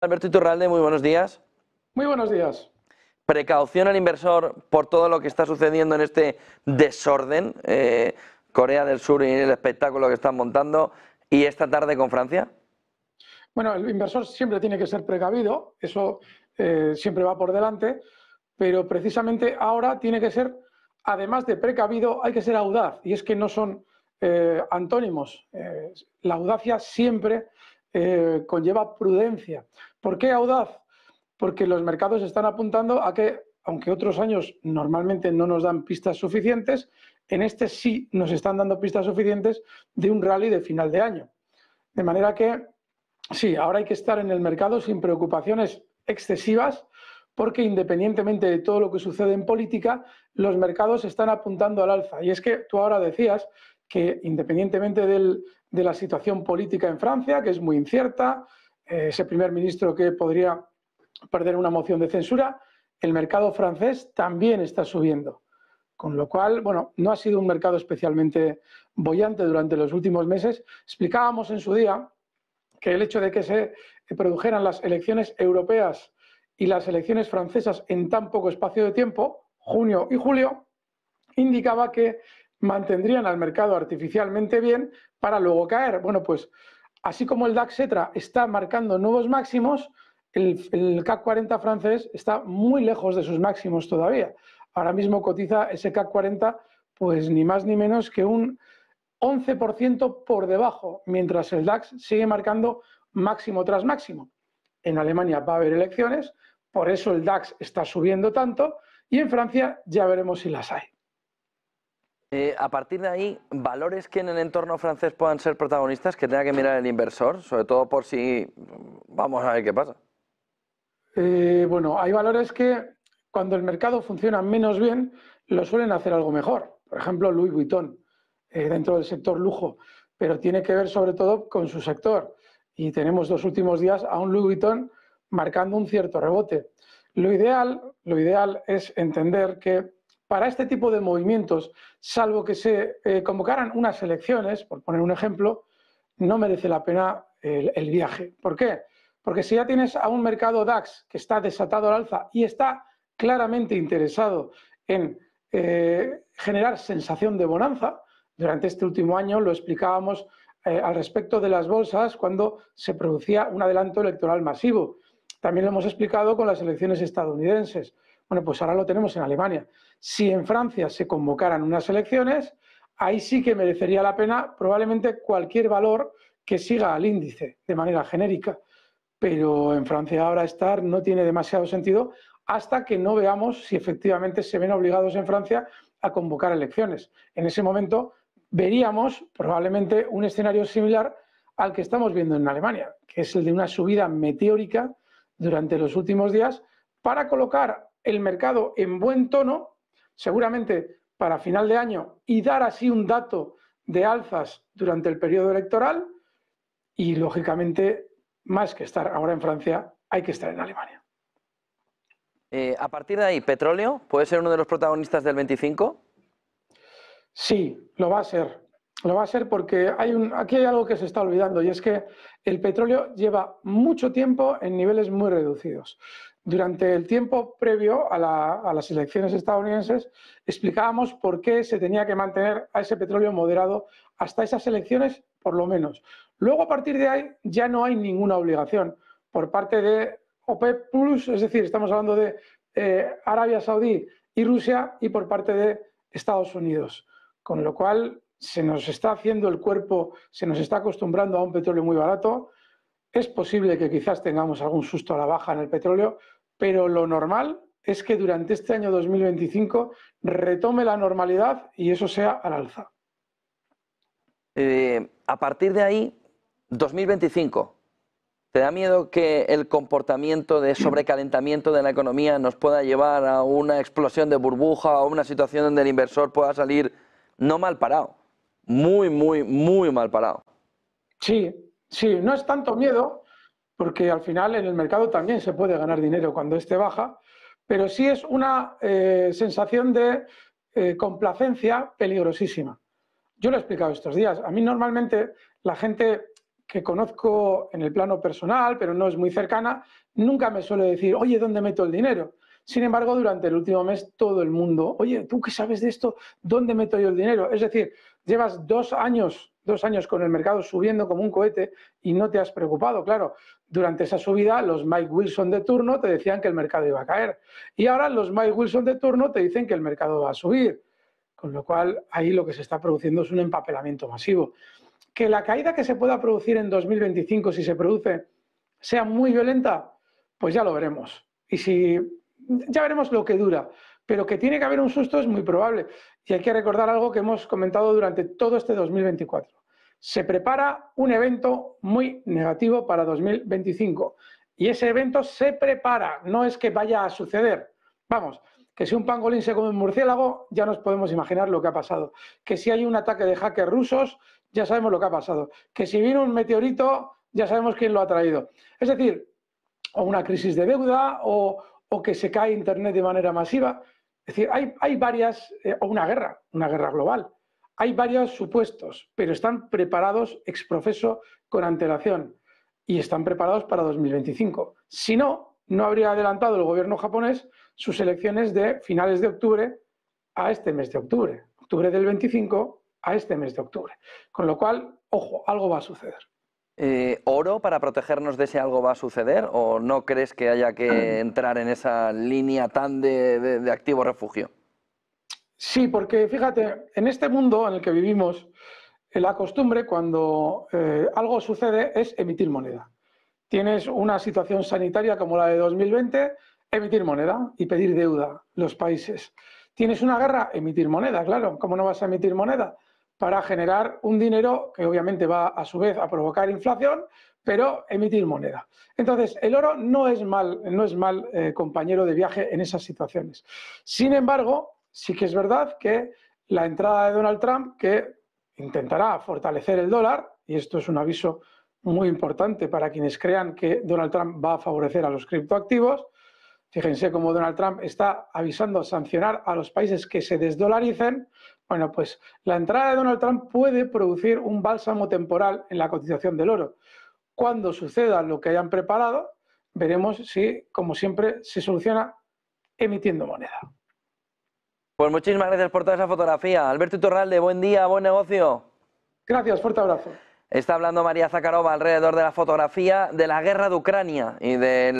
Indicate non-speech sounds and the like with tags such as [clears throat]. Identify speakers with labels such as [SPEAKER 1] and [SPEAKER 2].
[SPEAKER 1] Alberto Iturralde, muy buenos días.
[SPEAKER 2] Muy buenos días.
[SPEAKER 1] Precaución al inversor por todo lo que está sucediendo en este desorden, eh, Corea del Sur y el espectáculo que están montando, y esta tarde con Francia.
[SPEAKER 2] Bueno, el inversor siempre tiene que ser precavido, eso eh, siempre va por delante, pero precisamente ahora tiene que ser, además de precavido, hay que ser audaz, y es que no son eh, antónimos. la audacia siempre eh, conlleva prudencia. ¿Por qué audaz? Porque los mercados están apuntando a que, aunque otros años normalmente no nos dan pistas suficientes, en este sí nos están dando pistas suficientes de un rally de final de año. De manera que, sí, ahora hay que estar en el mercado sin preocupaciones excesivas, porque independientemente de todo lo que sucede en política, los mercados están apuntando al alza. Y es que tú ahora decías que independientemente del, de la situación política en Francia, que es muy incierta, eh, ese primer ministro que podría perder una moción de censura, el mercado francés también está subiendo. Con lo cual, bueno, no ha sido un mercado especialmente bollante durante los últimos meses. Explicábamos en su día que el hecho de que se produjeran las elecciones europeas y las elecciones francesas en tan poco espacio de tiempo, junio y julio, indicaba que mantendrían al mercado artificialmente bien, para luego caer. Bueno, pues así como el DAX Etra está marcando nuevos máximos, el, el CAC 40 francés está muy lejos de sus máximos todavía. Ahora mismo cotiza ese CAC 40 pues ni más ni menos que un 11% por debajo, mientras el DAX sigue marcando máximo tras máximo. En Alemania va a haber elecciones, por eso el DAX está subiendo tanto y en Francia ya veremos si las hay.
[SPEAKER 1] Eh, a partir de ahí, valores que en el entorno francés puedan ser protagonistas, que tenga que mirar el inversor, sobre todo por si vamos a ver qué pasa.
[SPEAKER 2] Eh, bueno, hay valores que cuando el mercado funciona menos bien, lo suelen hacer algo mejor. Por ejemplo, Louis Vuitton, eh, dentro del sector lujo, pero tiene que ver sobre todo con su sector. Y tenemos los últimos días a un Louis Vuitton marcando un cierto rebote. Lo ideal, lo ideal es entender que para este tipo de movimientos, salvo que se eh, convocaran unas elecciones, por poner un ejemplo, no merece la pena el, viaje. ¿Por qué? Porque si ya tienes a un mercado DAX que está desatado al alza y está claramente interesado en eh, generar sensación de bonanza, durante este último año lo explicábamos eh, al respecto de las bolsas cuando se producía un adelanto electoral masivo. También lo hemos explicado con las elecciones estadounidenses. Bueno, pues ahora lo tenemos en Alemania. Si en Francia se convocaran unas elecciones, ahí sí que merecería la pena probablemente cualquier valor que siga al índice de manera genérica. Pero en Francia ahora estar no tiene demasiado sentido hasta que no veamos si efectivamente se ven obligados en Francia a convocar elecciones. En ese momento veríamos probablemente un escenario similar al que estamos viendo en Alemania, que es el de una subida meteórica durante los últimos días para colocar el mercado en buen tono, seguramente para final de año, y dar así un dato de alzas durante el periodo electoral. Y lógicamente, más que estar ahora en Francia, hay que estar en Alemania.
[SPEAKER 1] Eh, a partir de ahí, ¿petróleo puede ser uno de los protagonistas del 25?
[SPEAKER 2] Sí, lo va a ser. Lo va a ser porque hay un, aquí hay algo que se está olvidando y es que el petróleo lleva mucho tiempo en niveles muy reducidos durante el tiempo previo a, las elecciones estadounidenses explicábamos por qué se tenía que mantener a ese petróleo moderado hasta esas elecciones, por lo menos. Luego, a partir de ahí, ya no hay ninguna obligación por parte de OPEP Plus, es decir, estamos hablando de eh, Arabia Saudí y Rusia, y por parte de Estados Unidos. Con lo cual, se nos está haciendo el cuerpo, se nos está acostumbrando a un petróleo muy barato. Es posible que quizás tengamos algún susto a la baja en el petróleo, pero lo normal es que durante este año 2025 retome la normalidad y eso sea al alza.
[SPEAKER 1] Eh, a partir de ahí, 2025, ¿te da miedo que el comportamiento de sobrecalentamiento de la economía nos pueda llevar a una explosión de burbuja o una situación donde el inversor pueda salir no mal parado, muy, muy, muy mal parado?
[SPEAKER 2] Sí, sí, no es tanto miedo, porque al final en el mercado también se puede ganar dinero cuando este baja, pero sí es una eh, sensación de eh, complacencia peligrosísima. Yo lo he explicado estos días. A mí normalmente la gente que conozco en el plano personal, pero no es muy cercana, nunca me suele decir, oye, ¿dónde meto el dinero? Sin embargo, durante el último mes todo el mundo, oye, ¿tú qué sabes de esto? ¿Dónde meto yo el dinero? Es decir, llevas dos años dos años con el mercado subiendo como un cohete y no te has preocupado. Claro, durante esa subida los Mike Wilson de turno te decían que el mercado iba a caer y ahora los Mike Wilson de turno te dicen que el mercado va a subir. Con lo cual, ahí lo que se está produciendo es un empapelamiento masivo. Que la caída que se pueda producir en 2025, si se produce, sea muy violenta, pues ya lo veremos. Y si ya veremos lo que dura pero que tiene que haber un susto es muy probable. Y hay que recordar algo que hemos comentado durante todo este 2024. Se prepara un evento muy negativo para 2025 y ese evento se prepara, no es que vaya a suceder. Vamos, que si un pangolín se come un murciélago, ya nos podemos imaginar lo que ha pasado. Que si hay un ataque de hackers rusos, ya sabemos lo que ha pasado. Que si viene un meteorito, ya sabemos quién lo ha traído. Es decir, o una crisis de deuda, o, o que se cae Internet de manera masiva. Es decir, hay, varias, eh, o una guerra, una guerra global. Hay varios supuestos, pero están preparados ex profeso con antelación y están preparados para 2025. Si no, no habría adelantado el gobierno japonés sus elecciones de finales de octubre a este mes de octubre, octubre del 25 a este mes de octubre. Con lo cual, ojo, algo va a suceder.
[SPEAKER 1] Eh, oro para protegernos de si algo va a suceder o no crees que haya que [clears throat] entrar en esa línea tan de, activo refugio?
[SPEAKER 2] Sí, porque fíjate, en este mundo en el que vivimos, eh, la costumbre cuando eh, algo sucede es emitir moneda. Tienes una situación sanitaria como la de 2020, emitir moneda y pedir deuda los países. Tienes una guerra, emitir moneda, claro. ¿Cómo no vas a emitir moneda? para generar un dinero que obviamente va a su vez a provocar inflación, pero emitir moneda. Entonces, el oro no es mal, no es mal eh, compañero de viaje en esas situaciones. Sin embargo, sí que es verdad que la entrada de Donald Trump, que intentará fortalecer el dólar, y esto es un aviso muy importante para quienes crean que Donald Trump va a favorecer a los criptoactivos, Fíjense cómo Donald Trump está avisando sancionar a los países que se desdolaricen. Bueno, pues la entrada de Donald Trump puede producir un bálsamo temporal en la cotización del oro. Cuando suceda lo que hayan preparado, veremos si, como siempre, se soluciona emitiendo moneda.
[SPEAKER 1] Pues muchísimas gracias por toda esa fotografía. Alberto Torralde, buen día, buen negocio. Gracias, fuerte abrazo. Está hablando María Zakarova alrededor de la fotografía de la guerra de Ucrania y de